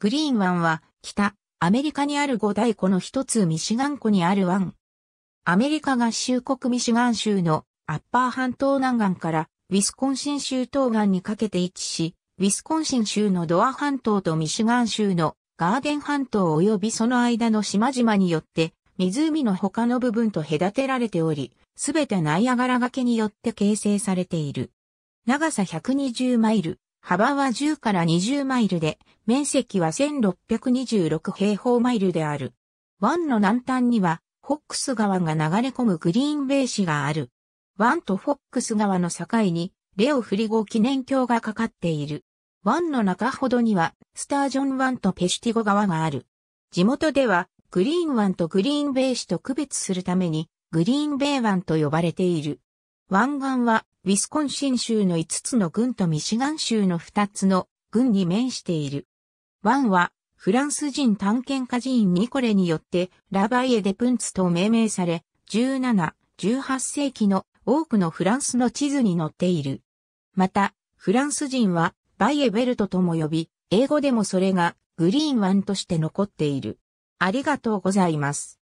グリーン湾は北、アメリカにある五大湖の一つミシガン湖にある湾。アメリカ合衆国ミシガン州のアッパー半島南岸からウィスコンシン州東岸にかけて位置し、ウィスコンシン州のドア半島とミシガン州のガーデン半島及びその間の島々によって湖の他の部分と隔てられており、すべてナイアガラ崖によって形成されている。長さ120マイル、幅は10から20マイルで、面積は1626平方マイルである。湾の南端には、フォックス川が流れ込むグリーンベイ市がある。湾とフォックス川の境に、レオ・フリゴ記念橋がかかっている。湾の中ほどには、スタージョン湾とペシュティゴ川がある。地元では、グリーン湾とグリーンベイ市と区別するために、グリーンベイ湾と呼ばれている。湾岸は、ウィスコンシン州の5つの郡とミシガン州の2つの郡に面している。ワンは、フランス人探検家ジーン・ニコレによって、ラバイエ・デ・プンツと命名され、17、18世紀の多くのフランスの地図に載っている。また、フランス人は、バイエベルトとも呼び、英語でもそれがグリーンワンとして残っている。ありがとうございます。